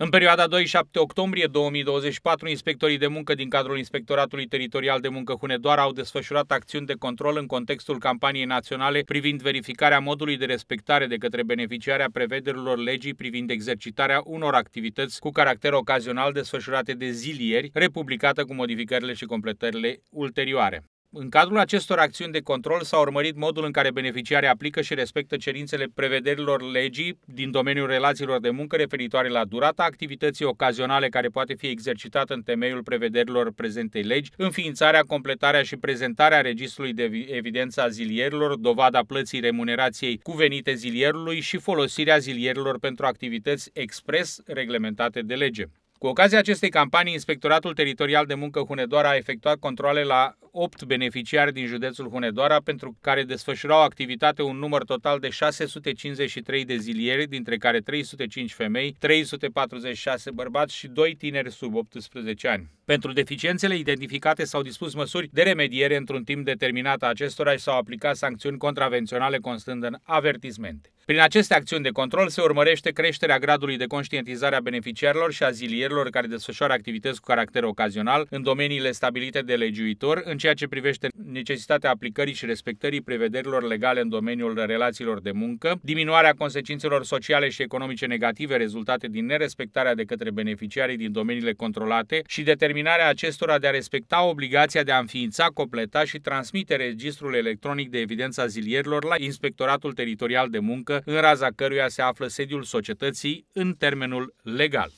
În perioada 2-7 octombrie 2024, inspectorii de muncă din cadrul Inspectoratului Teritorial de Muncă Hunedoara au desfășurat acțiuni de control în contextul campaniei naționale privind verificarea modului de respectare de către beneficiarea prevederilor legii privind exercitarea unor activități cu caracter ocazional desfășurate de zilieri, republicată cu modificările și completările ulterioare. În cadrul acestor acțiuni de control s-a urmărit modul în care beneficiarii aplică și respectă cerințele prevederilor legii din domeniul relațiilor de muncă referitoare la durata activității ocazionale care poate fi exercitată în temeiul prevederilor prezentei legi, înființarea, completarea și prezentarea registrului de evidență a zilierilor, dovada plății remunerației cuvenite zilierului și folosirea zilierilor pentru activități expres reglementate de lege. Cu ocazia acestei campanii, Inspectoratul Teritorial de Muncă Hunedoara a efectuat controle la 8 beneficiari din județul Hunedoara, pentru care desfășurau activitate un număr total de 653 de zilieri, dintre care 305 femei, 346 bărbați și 2 tineri sub 18 ani. Pentru deficiențele identificate s-au dispus măsuri de remediere într-un timp determinat a acestora și s-au aplicat sancțiuni contravenționale constând în avertismente. Prin aceste acțiuni de control se urmărește creșterea gradului de conștientizare a beneficiarilor și a zilierilor care desfășoară activități cu caracter ocazional în domeniile stabilite de legiuitor în ceea ce privește necesitatea aplicării și respectării prevederilor legale în domeniul relațiilor de muncă, diminuarea consecințelor sociale și economice negative rezultate din nerespectarea de către beneficiarii din domeniile controlate și determinarea acestora de a respecta obligația de a înființa, completa și transmite registrul electronic de evidență a zilierilor la Inspectoratul Teritorial de Muncă în raza căruia se află sediul societății în termenul legal.